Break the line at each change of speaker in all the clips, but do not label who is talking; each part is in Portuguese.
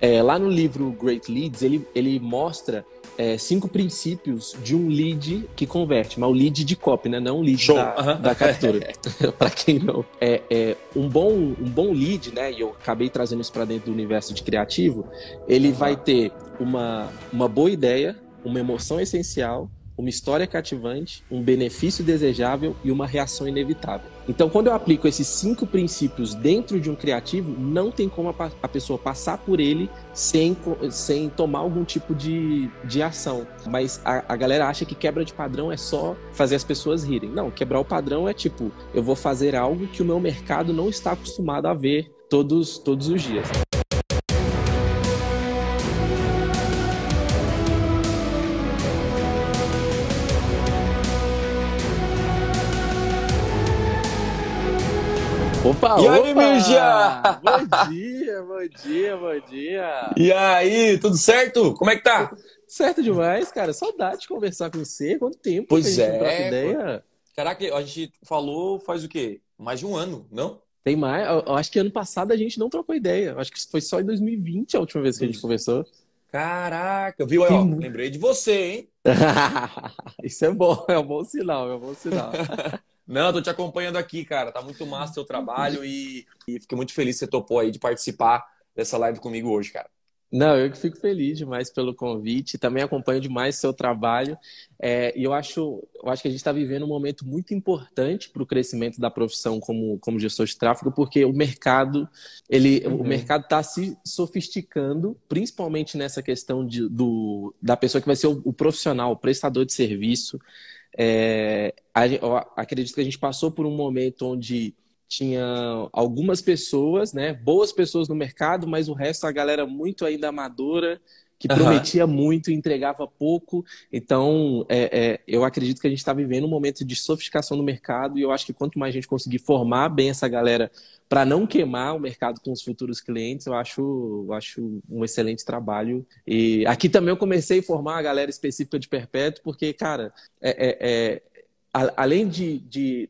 É, lá no livro Great Leads, ele, ele mostra é, cinco princípios de um lead que converte, mas o lead de copy, né? Não o lead da, uhum. da captura. para quem não. É, é, um, bom, um bom lead, né? E eu acabei trazendo isso para dentro do universo de criativo, ele uhum. vai ter uma, uma boa ideia, uma emoção essencial, uma história cativante, um benefício desejável e uma reação inevitável. Então, quando eu aplico esses cinco princípios dentro de um criativo, não tem como a, a pessoa passar por ele sem, sem tomar algum tipo de, de ação. Mas a, a galera acha que quebra de padrão é só fazer as pessoas rirem. Não, quebrar o padrão é tipo, eu vou fazer algo que o meu mercado não está acostumado a ver todos, todos os dias. Opa, e aí, Mirja? Bom dia, bom dia, bom dia. E aí, tudo certo? Como é que tá? Certo demais, cara. Saudade de conversar com você. Quanto tempo? Pois é. Ideia. Caraca, a gente falou faz o quê? Mais de um ano, não? Tem mais. Eu acho que ano passado a gente não trocou ideia. Eu acho que foi só em 2020 a última vez que a gente conversou. Caraca, viu? Aí, ó, lembrei de você, hein?
Isso é bom, é um bom sinal, é um bom sinal. Não, tô te acompanhando aqui, cara. Tá muito massa o seu trabalho e, e fiquei muito feliz que você topou aí de participar dessa live comigo hoje,
cara. Não, eu que fico feliz demais pelo convite. Também acompanho demais seu trabalho. É, e eu acho, eu acho que a gente está vivendo um momento muito importante para o crescimento da profissão como, como gestor de tráfego, porque o mercado ele, uhum. o mercado está se sofisticando, principalmente nessa questão de, do, da pessoa que vai ser o, o profissional, o prestador de serviço. É, acredito que a gente passou por um momento onde tinha algumas pessoas, né, boas pessoas no mercado, mas o resto a galera muito ainda amadora, que uhum. prometia muito e entregava pouco. Então, é, é, eu acredito que a gente está vivendo um momento de sofisticação no mercado e eu acho que quanto mais a gente conseguir formar bem essa galera para não queimar o mercado com os futuros clientes, eu acho, eu acho um excelente trabalho. E aqui também eu comecei a formar a galera específica de Perpétuo, porque, cara, é, é, é além de, de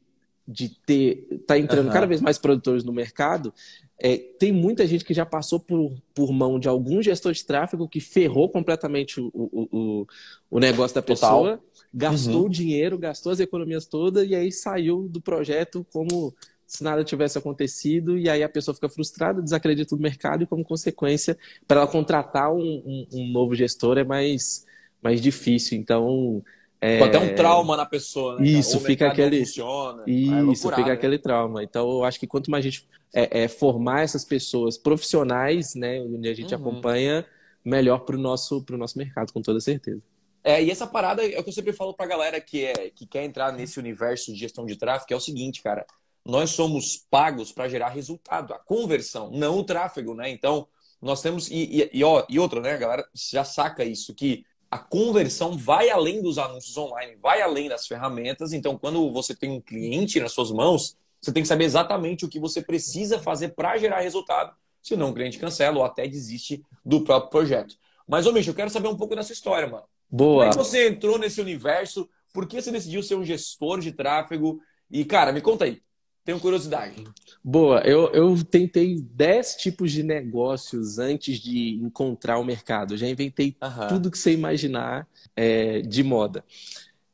de ter tá entrando uhum. cada vez mais produtores no mercado, é, tem muita gente que já passou por, por mão de algum gestor de tráfego que ferrou completamente o, o, o, o negócio da pessoa, Total. gastou uhum. dinheiro, gastou as economias todas e aí saiu do projeto como se nada tivesse acontecido, e aí a pessoa fica frustrada, desacredita no mercado, e como consequência, para ela contratar um, um, um novo gestor é mais, mais difícil. Então, é... Tipo, até um trauma
na pessoa. Né, é isso, fica aquele. Funciona, isso, é loucura, fica né?
aquele trauma. Então, eu acho que quanto mais a gente é, é formar essas pessoas profissionais, né, onde a gente uhum. acompanha, melhor para o nosso, nosso mercado, com toda certeza.
É, e essa parada é o que eu sempre falo para a galera que, é, que quer entrar nesse universo de gestão de tráfego: é o seguinte, cara. Nós somos pagos para gerar resultado, a conversão, não o tráfego, né? Então, nós temos. E, e, e, ó, e outra, né, galera? Já saca isso, que a conversão vai além dos anúncios online, vai além das ferramentas. Então, quando você tem um cliente nas suas mãos, você tem que saber exatamente o que você precisa fazer para gerar resultado, senão o cliente cancela ou até desiste do próprio projeto. Mas, ô Micho, eu quero saber um pouco da sua história, mano. Boa. Como é que você entrou nesse universo? Por que você decidiu ser um gestor de tráfego? E, cara, me conta aí, tenho
curiosidade. Boa, eu, eu tentei 10 tipos de negócios antes de encontrar o mercado. Eu já inventei tudo que você imaginar é, de moda.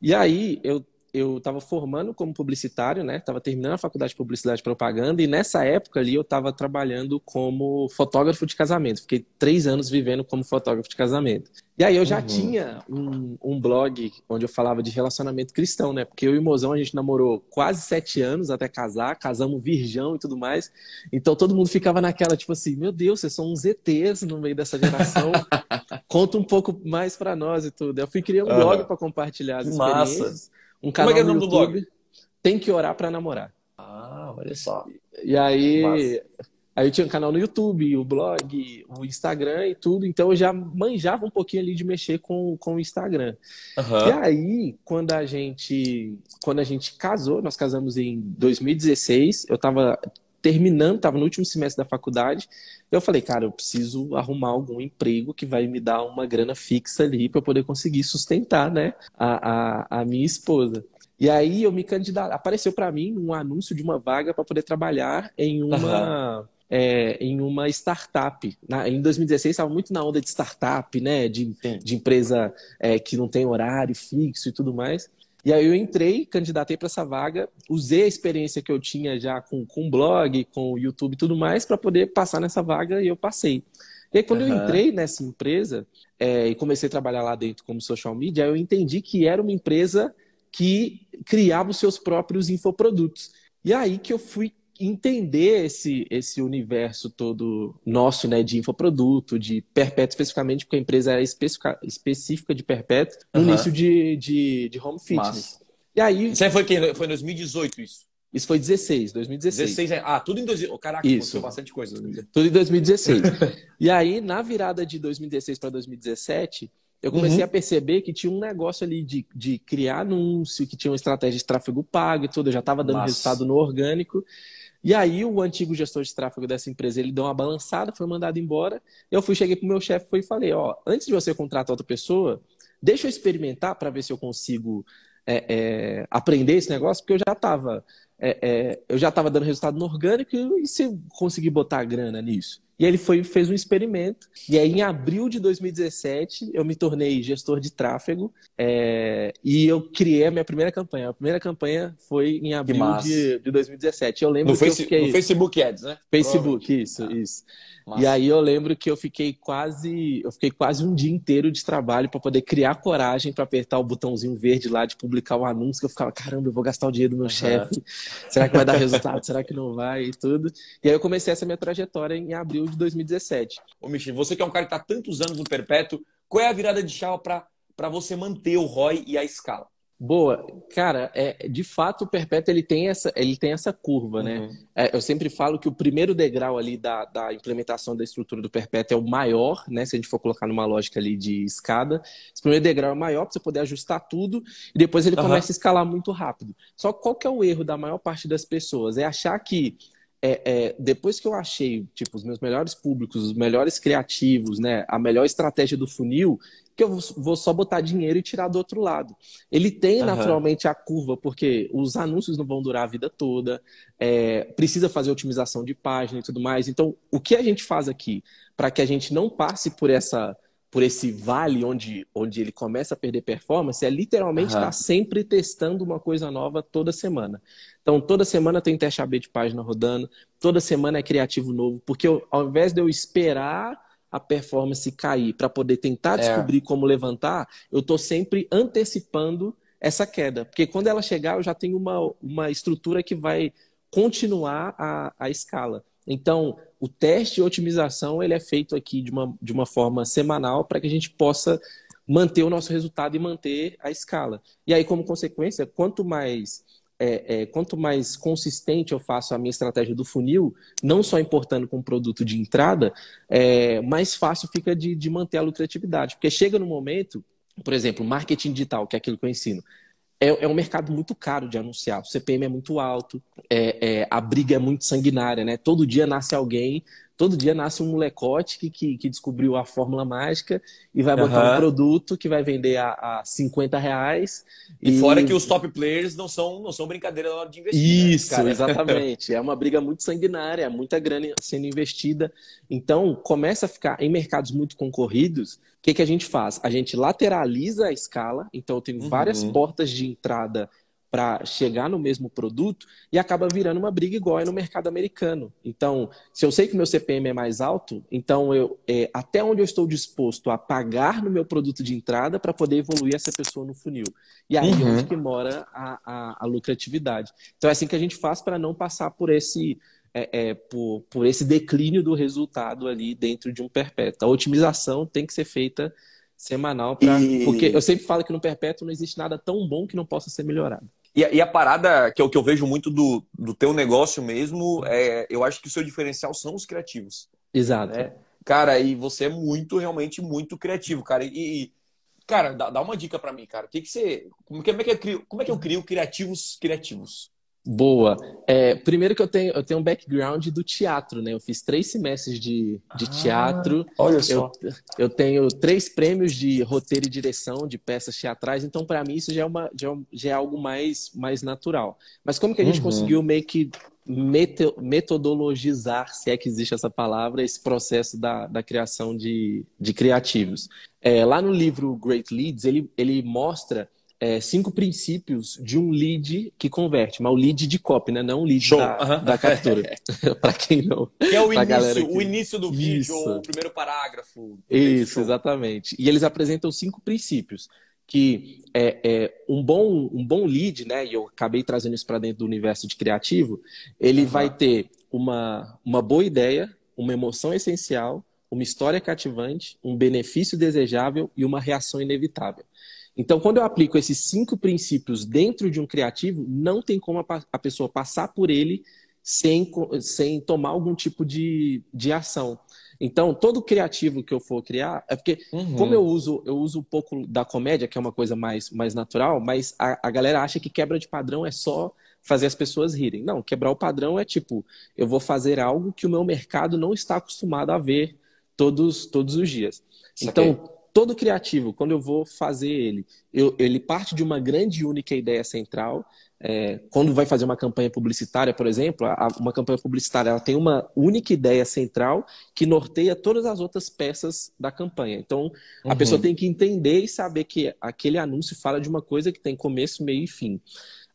E aí eu eu estava formando como publicitário, né? Estava terminando a faculdade de publicidade e propaganda e nessa época ali eu estava trabalhando como fotógrafo de casamento. Fiquei três anos vivendo como fotógrafo de casamento. E aí eu já uhum. tinha um, um, blog onde eu falava de relacionamento cristão, né? Porque eu e o Mozão a gente namorou quase sete anos até casar, casamos virgão e tudo mais. Então todo mundo ficava naquela tipo assim, meu Deus, vocês são uns ETs no meio dessa geração. Conta um pouco mais para nós e tudo. Eu fui criar um uhum. blog para compartilhar as que experiências. Massa um canal Como é que é nome YouTube, do blog? Tem que orar para namorar. Ah, olha só. E aí, Nossa. aí eu tinha um canal no YouTube, o blog, o Instagram e tudo, então eu já manjava um pouquinho ali de mexer com, com o Instagram. Uhum. E aí, quando a gente quando a gente casou, nós casamos em 2016, eu tava terminando, estava no último semestre da faculdade. Eu falei, cara, eu preciso arrumar algum emprego que vai me dar uma grana fixa ali para eu poder conseguir sustentar, né, a, a, a, minha esposa. E aí eu me candidatei, apareceu para mim um anúncio de uma vaga para poder trabalhar em uma uhum. É, em uma startup. Na, em 2016 estava muito na onda de startup, né? De, de empresa é, que não tem horário fixo e tudo mais. E aí eu entrei, candidatei para essa vaga, usei a experiência que eu tinha já com, com blog, com YouTube e tudo mais, para poder passar nessa vaga e eu passei. E aí, quando uhum. eu entrei nessa empresa é, e comecei a trabalhar lá dentro como social media, eu entendi que era uma empresa que criava os seus próprios infoprodutos. E aí que eu fui entender esse, esse universo todo nosso, né, de infoproduto, de perpétuo especificamente, porque a empresa era é especifica, específica de perpétuo no uhum. início de, de, de, home fitness. E aí... Isso aí foi que Foi em 2018 isso? Isso foi 16, 2016. 16, ah, tudo em 2016. caraca, Isso. aconteceu bastante coisa. Tudo em 2016. e aí, na virada de 2016 para 2017, eu uhum. comecei uhum. a perceber que tinha um negócio ali de, de criar anúncio, que tinha uma estratégia de tráfego pago e tudo. Eu já estava dando resultado no orgânico. E aí o antigo gestor de tráfego dessa empresa, ele deu uma balançada, foi mandado embora. Eu fui, cheguei pro meu chefe e falei, ó, antes de você contratar outra pessoa, deixa eu experimentar para ver se eu consigo é, é, aprender esse negócio, porque eu já estava é, é, eu já estava dando resultado no orgânico e se eu conseguir botar grana nisso? E ele foi, fez um experimento. E aí, em abril de 2017, eu me tornei gestor de tráfego é, e eu criei a minha primeira campanha. A primeira campanha foi em abril de, de, 2017. Eu lembro no que face, eu fiquei... No Facebook Ads, né? Facebook, isso, ah, isso. Massa. E aí eu lembro que eu fiquei quase, eu fiquei quase um dia inteiro de trabalho para poder criar coragem para apertar o botãozinho verde lá de publicar o um anúncio. Que eu ficava, caramba, eu vou gastar o dinheiro do meu uhum. chefe. Será que vai dar resultado? Será que não vai? E tudo. E aí eu comecei essa minha trajetória em abril de 2017. Ô, Michel, você que é um cara que está tantos anos no Perpétuo, qual é a virada de chave para você manter o ROI e a escala? Boa, cara, é, de fato o perpétuo ele tem essa, ele tem essa curva, né? uhum. né? É, eu sempre falo que o primeiro degrau ali da, da implementação da estrutura do perpétuo é o maior, né? Se a gente for colocar numa lógica ali de escada, esse primeiro degrau é o maior para você poder ajustar tudo e depois ele uhum. começa a escalar muito rápido. Só qual que é o erro da maior parte das pessoas? É achar que é, é, depois que eu achei tipo os meus melhores públicos, os melhores criativos, né, a melhor estratégia do funil, que eu vou só botar dinheiro e tirar do outro lado. Ele tem uhum. naturalmente a curva, porque os anúncios não vão durar a vida toda, é, precisa fazer otimização de página e tudo mais. Então, o que a gente faz aqui para que a gente não passe por essa por esse vale onde, onde ele começa a perder performance é literalmente estar uhum. tá sempre testando uma coisa nova toda semana. Então, toda semana tem teste AB de página rodando, toda semana é criativo novo, porque eu, ao invés de eu esperar a performance cair para poder tentar é. descobrir é. como levantar, eu estou sempre antecipando essa queda. Porque quando ela chegar, eu já tenho uma, uma estrutura que vai continuar a, a escala. Então, o teste de otimização ele é feito aqui de uma, de uma forma semanal para que a gente possa manter o nosso resultado e manter a escala. E aí, como consequência, quanto mais é, é, quanto mais consistente eu faço a minha estratégia do funil, não só importando com produto de entrada, é, mais fácil fica de, de manter a lucratividade. Porque chega no momento, por exemplo, marketing digital, que é aquilo que eu ensino. É, é, um mercado muito caro de anunciar. O CPM é muito alto, é, é, a briga é muito sanguinária, né? Todo dia nasce alguém todo dia nasce um molecote que, que, que descobriu a fórmula mágica e vai botar uhum. um produto que vai vender a, a 50 reais. E, e, fora que os top players não são, não são brincadeira na hora de investir. Né, Isso, né, exatamente. é uma briga muito sanguinária, é muita grana sendo investida. Então, começa a ficar em mercados muito concorridos. O que, que a gente faz? A gente lateraliza a escala, então eu tenho uhum. várias uhum. portas de entrada para chegar no mesmo produto e acaba virando uma briga igual é no mercado americano. Então, se eu sei que meu CPM é mais alto, então eu é, até onde eu estou disposto a pagar no meu produto de entrada para poder evoluir essa pessoa no funil. E aí é uhum. onde que mora a, a, a, lucratividade. Então é assim que a gente faz para não passar por esse é, é, por, por esse declínio do resultado ali dentro de um perpétuo. A otimização tem que ser feita semanal para e... porque eu sempre falo que no perpétuo não existe nada tão bom que não possa ser melhorado.
E, e a parada que é o que eu vejo muito do, do teu negócio mesmo, é, eu acho que o seu diferencial são os criativos. Exato. Né? Cara, e você é muito, realmente, muito criativo, cara. E, cara, dá, dá uma dica para mim, cara. O que, que você. Como
é que, eu crio, como é que eu crio criativos criativos? Boa. É, primeiro que eu tenho, eu tenho um background do teatro, né? Eu fiz três semestres de, de ah, teatro. Olha só. Eu, eu, tenho três prêmios de roteiro e direção de peças teatrais, então para mim isso já é, uma, já, é já é algo mais, mais natural. Mas como que a gente uhum. conseguiu meio que metodologizar, se é que existe essa palavra, esse processo da, da criação de, de criativos? É, lá no livro Great Leads, ele, ele mostra é, cinco princípios de um lead que converte, mas o lead de copy, né? Não o lead da, da, uhum. da captura. É. para quem não. Que é o início, que... o
início do vídeo, Isso. o primeiro parágrafo.
Isso, exatamente. E eles apresentam cinco princípios que é, é, um bom um bom lead, né? E eu acabei trazendo isso para dentro do universo de criativo. Ele uhum. vai ter uma, uma boa ideia, uma emoção essencial, uma história cativante, um benefício desejável e uma reação inevitável. Então, quando eu aplico esses cinco princípios dentro de um criativo, não tem como a pessoa passar por ele sem, sem tomar algum tipo de, de ação. Então, todo criativo que eu for criar, é porque, uhum. como eu uso, eu uso um pouco da comédia, que é uma coisa mais, mais natural, mas a, a galera acha que quebra de padrão é só fazer as pessoas rirem. Não, quebrar o padrão é tipo, eu vou fazer algo que o meu mercado não está acostumado a ver todos, todos os dias. Isso então, aqui todo criativo, quando eu vou fazer ele, eu, ele parte de uma grande e única ideia central. É, quando vai fazer uma campanha publicitária, por exemplo, a, uma campanha publicitária ela tem uma única ideia central que norteia todas as outras peças da campanha. Então, a uhum. pessoa tem que entender e saber que aquele anúncio fala de uma coisa que tem começo, meio e fim.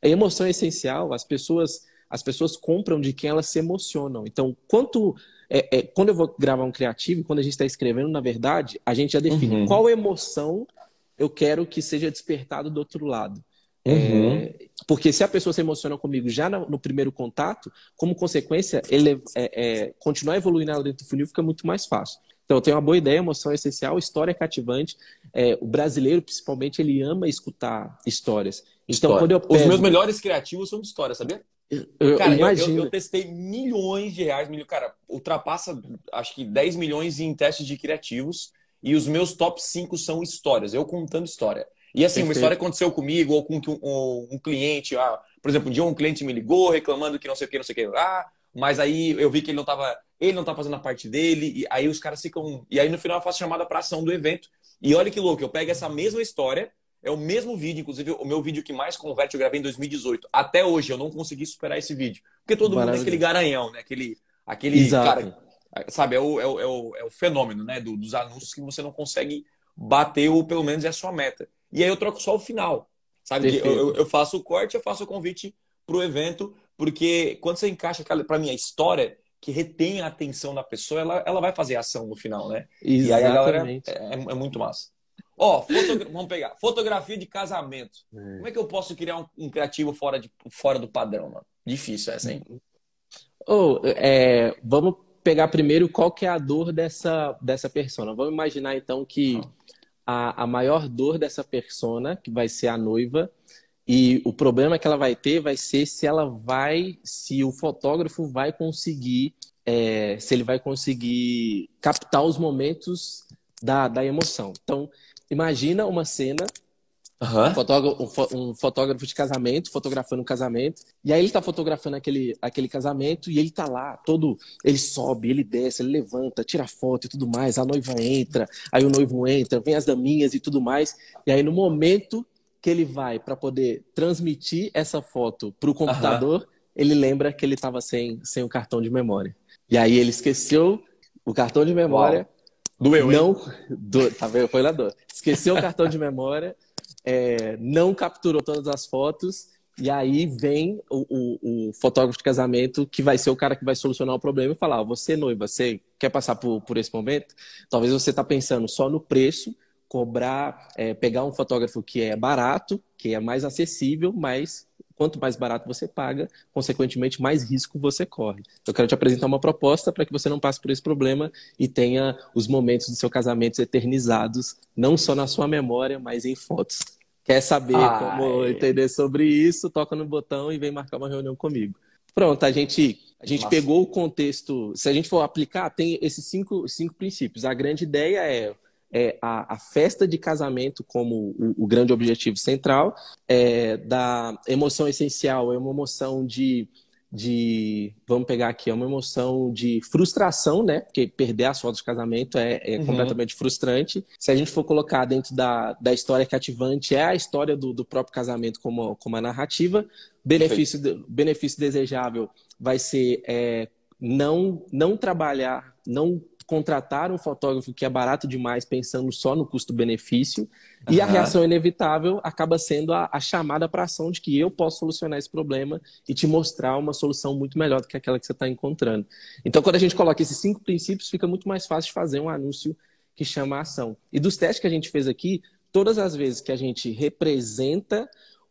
A emoção é essencial, as pessoas as pessoas compram de quem elas se emocionam. Então, quanto é, é, quando eu vou gravar um criativo, quando a gente está escrevendo, na verdade, a gente já define uhum. qual emoção eu quero que seja despertado do outro lado. É, uhum. É, porque se a pessoa se emociona comigo já no, no primeiro contato, como consequência, ele, é, é, continuar evoluindo ela dentro do funil fica muito mais fácil. Então, eu tenho uma boa ideia, emoção é essencial, história é cativante. É, o brasileiro, principalmente, ele ama escutar histórias. Então, História. quando eu pego... Os meus melhores
criativos são de história, sabia?
Eu, cara, Eu, eu,
testei milhões de reais, milho, cara, ultrapassa acho que 10 milhões em testes de criativos e os meus top 5 são histórias, eu contando história. E assim, Perfeito. uma história aconteceu comigo ou com um, um cliente, ah, por exemplo, um dia um cliente me ligou reclamando que não sei o que, não sei o que ah, mas aí eu vi que ele não estava ele não tá fazendo a parte dele, e aí os caras ficam. E aí no final eu faço chamada para ação do evento. E olha que louco, eu pego essa mesma história é o mesmo vídeo, inclusive o meu vídeo que mais converte eu gravei em 2018. Até hoje eu não consegui superar esse vídeo. Porque todo Maravilha. mundo é aquele garanhão, né? Aquele, aquele Exato. cara, sabe, é o, é o, é o, é o fenômeno, né? Do, dos anúncios que você não consegue bater ou pelo menos é a sua meta. E aí eu troco só o final, sabe? Eu, eu, faço o corte, eu faço o convite para o evento, porque quando você encaixa, para mim, a história que retém a atenção da pessoa, ela, ela vai fazer ação no final, né? Exatamente. E aí a galera é, é, é muito massa. Ó, vamos pegar. Fotografia de casamento. Hum. Como é que eu posso criar um, um, criativo fora, de, fora do padrão, mano? Difícil essa, hein?
Ou, oh, é, vamos pegar primeiro qual que é a dor dessa, dessa persona. Vamos imaginar, então, que a, a maior dor dessa persona, que vai ser a noiva, e o problema que ela vai ter vai ser se ela vai, se o fotógrafo vai conseguir, é, se ele vai conseguir captar os momentos da, da emoção. Então, imagina uma cena Uhum. Um, fotógrafo, um, fotógrafo de casamento fotografando um casamento. E aí ele tá fotografando aquele, aquele casamento e ele tá lá, todo. Ele sobe, ele desce, ele levanta, tira foto e tudo mais. A noiva entra, aí o noivo entra, vem as daminhas e tudo mais. E aí no momento que ele vai para poder transmitir essa foto pro computador, uhum. ele lembra que ele tava sem, sem o cartão de memória. E aí ele esqueceu o cartão de memória. Uau Doeu, hein? Não, do, tá vendo? Foi na dor. Esqueceu o cartão de memória, é, não capturou todas as fotos, e aí vem o, o, o, fotógrafo de casamento, que vai ser o cara que vai solucionar o problema e falar: ah, você, é noiva, você quer passar por, por esse momento? Talvez você está pensando só no preço, cobrar, é, pegar um fotógrafo que é barato, que é mais acessível, mas Quanto mais barato você paga, consequentemente, mais risco você corre. Eu quero te apresentar uma proposta para que você não passe por esse problema e tenha os momentos do seu casamento eternizados, não só na sua memória, mas em fotos. Quer saber Ai. como entender sobre isso? Toca no botão e vem marcar uma reunião comigo. Pronto, a gente a gente pegou o contexto. Se a gente for aplicar, tem esses cinco, cinco princípios. A grande ideia é é, a, a, festa de casamento como o, o grande objetivo central, é, da emoção essencial, é uma emoção de, de, vamos pegar aqui, é uma emoção de frustração, né? Porque perder as fotos de casamento é, é uhum. completamente frustrante. Se a gente for colocar dentro da, da história cativante, é a história do, do próprio casamento como, como a narrativa. Benefício, benefício desejável vai ser é, não, não trabalhar, não contratar um fotógrafo que é barato demais pensando só no custo-benefício uhum. e a reação inevitável acaba sendo a, a chamada para ação de que eu posso solucionar esse problema e te mostrar uma solução muito melhor do que aquela que você está encontrando. Então, quando a gente coloca esses cinco princípios, fica muito mais fácil de fazer um anúncio que chama a ação. E dos testes que a gente fez aqui, todas as vezes que a gente representa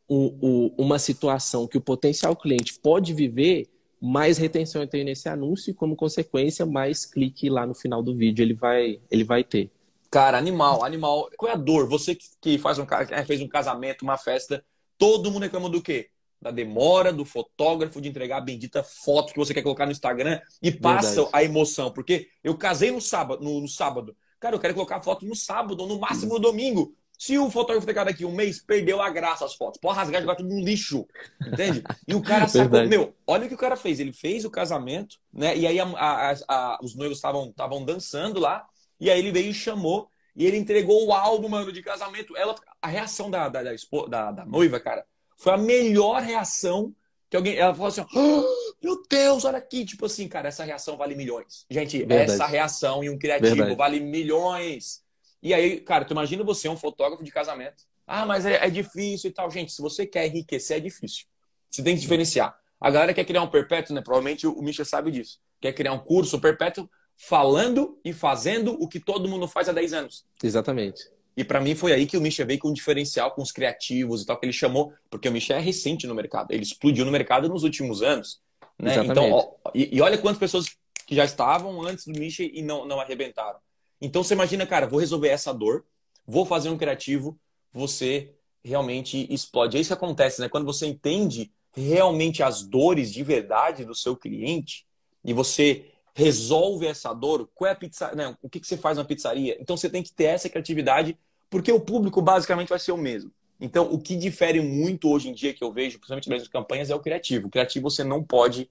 um, uma situação que o potencial cliente pode viver mais retenção eu tenho nesse anúncio e, como consequência, mais clique lá no final do vídeo ele vai, ele vai ter.
Cara, animal, animal. Qual é a dor? Você que faz um, fez um casamento, uma festa, todo mundo reclama do quê? Da demora do fotógrafo de entregar a bendita foto que você quer colocar no Instagram e passa Verdade. a emoção. Porque eu casei no sábado, no, no sábado. Cara, eu quero colocar a foto no sábado, ou no máximo no domingo. Se o fotógrafo ficar daqui um mês, perdeu a graça as fotos. Pode rasgar, jogar tudo no lixo. Entende? E o cara sacou. Meu, olha o que o cara fez. Ele fez o casamento, né? E aí a, a, a, os noivos estavam dançando lá. E aí ele veio e chamou. E ele entregou o álbum, mano, de casamento. Ela, a reação da, da, da, da noiva, cara, foi a melhor reação que alguém. Ela falou assim: oh, Meu Deus, olha aqui. Tipo assim, cara, essa reação vale milhões. Gente, Verdade. essa reação e um criativo Verdade. vale milhões. E aí, cara, tu imagina você um fotógrafo de casamento. Ah, mas é, é difícil e tal. Gente, se você quer enriquecer, é difícil. Você tem que diferenciar. A galera quer criar um perpétuo, né? Provavelmente o Misha sabe disso. Quer criar um curso perpétuo falando e fazendo o que todo mundo faz há 10 anos. Exatamente. E para mim foi aí que o Misha veio com um diferencial com os criativos e tal, que ele chamou, porque o Misha é recente no mercado, ele explodiu no mercado nos últimos anos. Né? Então, Exatamente. Então, ó, e, e, olha quantas pessoas que já estavam antes do Misha e não, não arrebentaram. Então você imagina, cara, vou resolver essa dor, vou fazer um criativo, você realmente explode. É isso que acontece, né? Quando você entende realmente as dores de verdade do seu cliente e você resolve essa dor, qual é a pizza, né? o que, que você faz na pizzaria? Então você tem que ter essa criatividade, porque o público basicamente vai ser o mesmo. Então, o que difere muito hoje em dia que eu vejo, principalmente nas campanhas, é o criativo. O criativo você não pode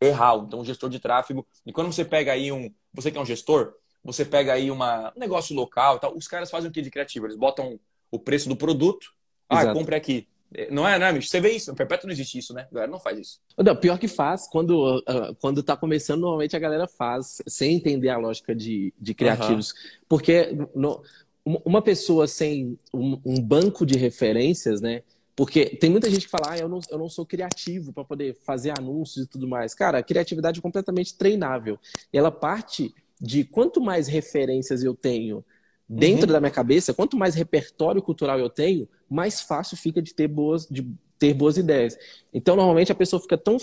errar. Então, o gestor de tráfego. E quando você pega aí um. Você que é um gestor, você pega aí uma, um negócio local tal. Os caras fazem o que de criativo? Eles botam o preço do produto. Ah, Exato. compre aqui. É,
não é, né, bicho? Você vê isso. No Perpétuo não existe isso, né? A galera não faz isso. Não, pior que faz. Quando, uh, quando tá começando, normalmente a galera faz, sem entender a lógica de, de criativos. Uhum. Porque no, uma pessoa sem um, um, banco de referências, né? Porque tem muita gente que fala, ah, eu não, eu não sou criativo para poder fazer anúncios e tudo mais. Cara, a criatividade é completamente treinável. E ela parte de quanto mais referências eu tenho uhum. dentro uhum. da minha cabeça, quanto mais repertório cultural eu tenho, mais fácil fica de ter boas, de ter boas ideias. Então, normalmente a pessoa fica tão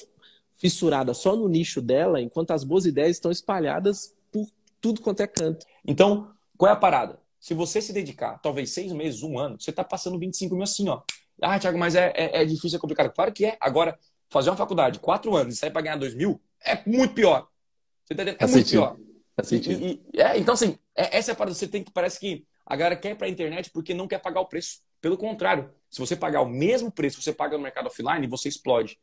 fissurada só no nicho dela, enquanto as boas ideias estão espalhadas por tudo quanto é canto. Então, qual é a parada?
Se você se dedicar, talvez seis meses, um ano, você está passando 25 mil assim, ó. Ah, Thiago, mas é, é, é, difícil, é complicado. Claro que é. Agora, fazer uma faculdade, quatro anos e sair para ganhar dois mil, é muito pior. Você tá entendendo? É Assistir. muito
pior. Faz sentido. E,
e, é, então, assim, é, essa é a parada. Você tem que. Parece que a galera quer ir pra internet porque não quer pagar o preço. Pelo contrário, se você pagar o mesmo preço que você paga no mercado offline, você explode.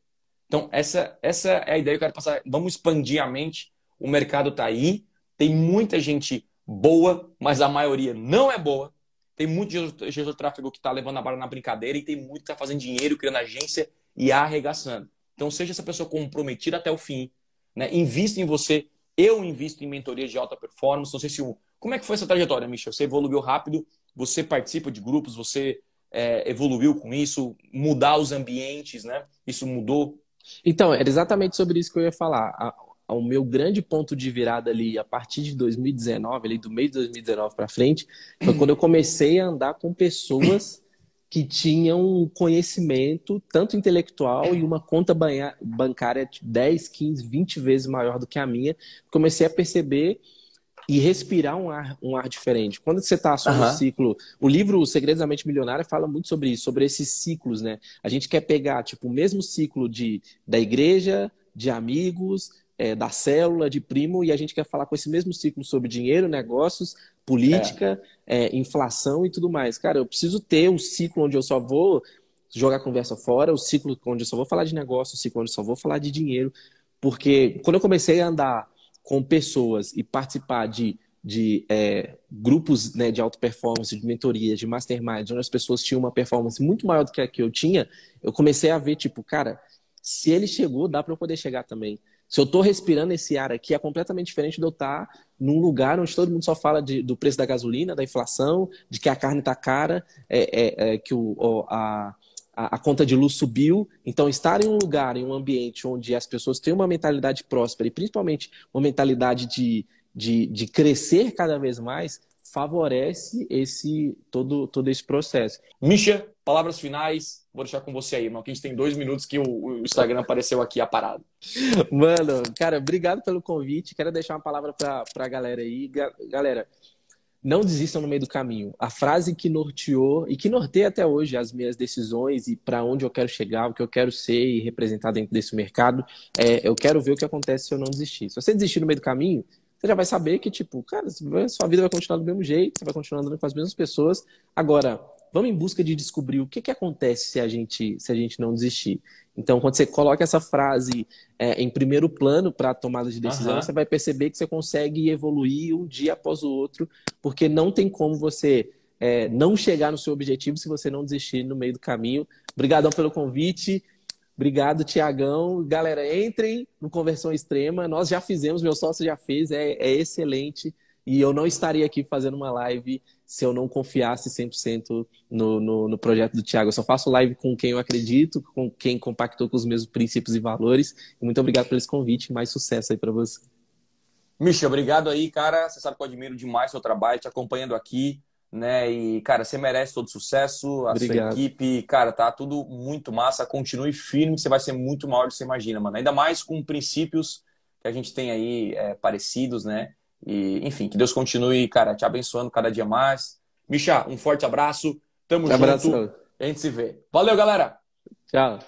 Então, essa, essa é a ideia que eu quero passar. Vamos expandir a mente. O mercado está aí. Tem muita gente boa, mas a maioria não é boa. Tem muito gestor de tráfego que está levando a barra na brincadeira e tem muito que está fazendo dinheiro, criando agência e arregaçando. Então, seja essa pessoa comprometida até o fim. Né? Invista em você. Eu invisto em mentoria de alta performance. Não sei se um. Como é que foi essa trajetória, Michel? Você evoluiu rápido? Você participa de grupos? Você é, evoluiu com isso? Mudar os ambientes, né?
Isso mudou? Então, era exatamente sobre isso que eu ia falar. A, a, o meu grande ponto de virada ali, a partir de 2019, ali do mês de 2019 para frente, foi quando eu comecei a andar com pessoas que tinham um conhecimento, tanto intelectual, e uma conta bancária 10, 15, 20 vezes maior do que a minha. Comecei a perceber e respirar um ar, um ar diferente. Quando você está sobre o ciclo, o livro Segredos da Mente Milionária fala muito sobre isso, sobre esses ciclos, né? A gente quer pegar tipo o mesmo ciclo de da igreja, de amigos, é, da célula, de primo, e a gente quer falar com esse mesmo ciclo sobre dinheiro, negócios, política, é. É, inflação e tudo mais. Cara, eu preciso ter o um ciclo onde eu só vou jogar conversa fora, o ciclo onde eu só vou falar de negócio, o ciclo onde eu só vou falar de dinheiro, porque quando eu comecei a andar com pessoas e participar de, de é, grupos né, de alta performance, de mentoria, de mastermind, onde as pessoas tinham uma performance muito maior do que a que eu tinha, eu comecei a ver, tipo, cara, se ele chegou, dá para eu poder chegar também. Se eu estou respirando esse ar aqui, é completamente diferente de eu estar tá num lugar onde todo mundo só fala de, do preço da gasolina, da inflação, de que a carne está cara, é, é, é, que o, a, a, a, conta de luz subiu. Então, estar em um lugar, em um ambiente onde as pessoas têm uma mentalidade próspera e principalmente uma mentalidade de, de, de crescer cada vez mais, favorece esse todo, todo esse processo. Misha,
palavras finais, Vou deixar com
você aí, irmão, que a gente tem dois minutos que o Instagram apareceu aqui a parada. Mano, cara, obrigado pelo convite. Quero deixar uma palavra pra, pra galera aí. Galera, não desistam no meio do caminho. A frase que norteou e que norteia até hoje as minhas decisões e para onde eu quero chegar, o que eu quero ser e representar dentro desse mercado, é eu quero ver o que acontece se eu não desistir. Se você desistir no meio do caminho, você já vai saber que, tipo, cara, sua vida vai continuar do mesmo jeito, você vai continuar andando com as mesmas pessoas. Agora, vamos em busca de descobrir o que, que acontece se a gente se a gente não desistir. Então, quando você coloca essa frase é, em primeiro plano para a tomada de decisão, uhum. você vai perceber que você consegue evoluir um dia após o outro, porque não tem como você é, não chegar no seu objetivo se você não desistir no meio do caminho. Obrigadão pelo convite. Obrigado, Tiagão. Galera, entrem no Conversão Extrema. Nós já fizemos, meu sócio já fez, é, é excelente. E eu não estaria aqui fazendo uma live se eu não confiasse 100% no, no, no projeto do Thiago. Eu só faço live com quem eu acredito, com quem compactou com os meus princípios e valores. Muito obrigado pelo convite mais sucesso aí para você. Michel,
obrigado aí, cara. Você sabe que eu admiro demais o seu trabalho, te acompanhando aqui, né? E, cara, você merece todo sucesso, a obrigado. sua equipe, cara, tá tudo muito massa. Continue firme, você vai ser muito maior do que você imagina, mano. Ainda mais com princípios que a gente tem aí é, parecidos, né? E, enfim, que Deus continue, cara, te abençoando cada dia mais. Micha, um forte abraço. Tamo um junto. Abraço. A gente se vê. Valeu, galera.
Tchau.